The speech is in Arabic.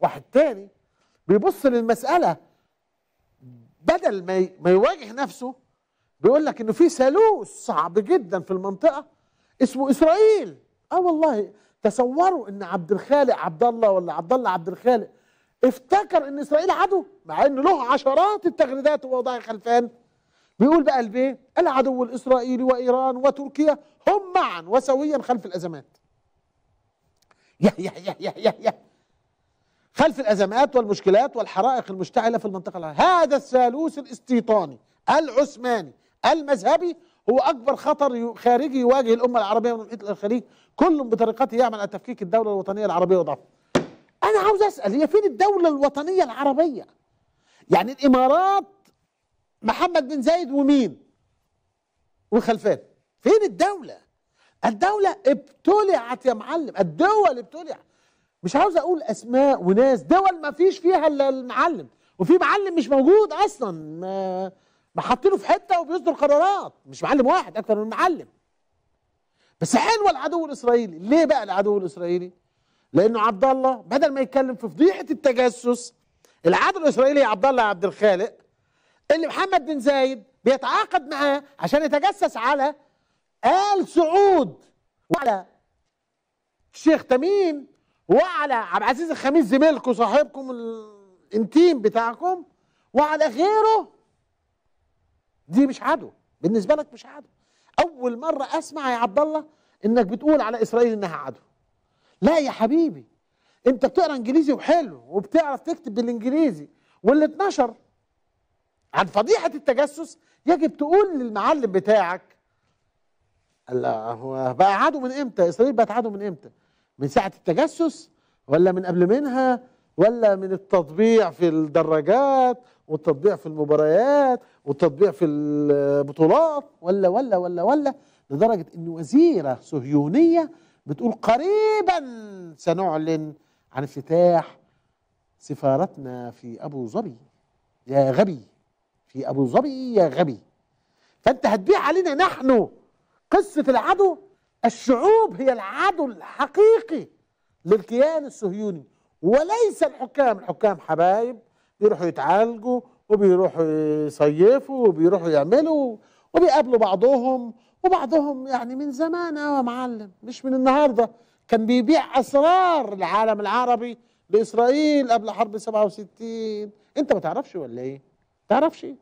واحد تاني بيبص للمسألة بدل ما ما يواجه نفسه بيقول لك انه في ثالوث صعب جدا في المنطقة اسمه اسرائيل اه والله تصوروا ان عبد الخالق عبد الله ولا عبد الله عبد الخالق افتكر ان اسرائيل عدو مع ان له عشرات التغريدات ووضع خلفان بيقول بقى البيه العدو الاسرائيلي وايران وتركيا هم معا وسويا خلف الازمات يا يا يا يا يا, يا. خلف الأزمات والمشكلات والحرائق المشتعلة في المنطقة العربية هذا الثالوث الاستيطاني العثماني المذهبي هو أكبر خطر خارجي يواجه الأمة العربية من محيط الخليج كل بطريقته يعمل على تفكيك الدولة الوطنية العربية وضعفها أنا عاوز أسأل هي فين الدولة الوطنية العربية يعني الإمارات محمد بن زايد ومين وخلفان فين الدولة الدولة ابتلعت يا معلم الدول ابتلعت مش عاوز اقول اسماء وناس دول ما فيش فيها الا المعلم وفي معلم مش موجود اصلا ما حاطينه في حته وبيصدر قرارات مش معلم واحد اكتر من معلم بس حلوه العدو الاسرائيلي ليه بقى العدو الاسرائيلي لانه عبد الله بدل ما يتكلم في فضيحه التجسس العدو الاسرائيلي عبد الله عبد الخالق اللي محمد بن زايد بيتعاقد معاه عشان يتجسس على آل سعود وعلى شيخ تميم وعلى عبد العزيز الخميس زميلكم صاحبكم الانتيم بتاعكم وعلى غيره دي مش عدو بالنسبه لك مش عدو اول مره اسمع يا عبد الله انك بتقول على اسرائيل انها عدو لا يا حبيبي انت بتقرا انجليزي وحلو وبتعرف تكتب بالانجليزي واللي اتنشر عن فضيحه التجسس يجب تقول للمعلم بتاعك الله هو بقى عدو من امتى اسرائيل بقت عدو من امتى من ساعة التجسس ولا من قبل منها ولا من التطبيع في الدراجات والتطبيع في المباريات والتطبيع في البطولات ولا ولا ولا ولا لدرجة ان وزيرة صهيونية بتقول قريبا سنعلن عن افتتاح سفارتنا في ابو ظبي يا غبي في ابو ظبي يا غبي فانت هتبيع علينا نحن قصة العدو الشعوب هي العدو الحقيقي للكيان الصهيوني وليس الحكام الحكام حبايب بيروحوا يتعالجوا وبيروحوا يصيفوا وبيروحوا يعملوا وبيقابلوا بعضهم وبعضهم يعني من زمان قوي يا معلم مش من النهارده كان بيبيع اسرار العالم العربي لاسرائيل قبل حرب 67 انت ما تعرفش ولا ايه؟ ما تعرفش إيه؟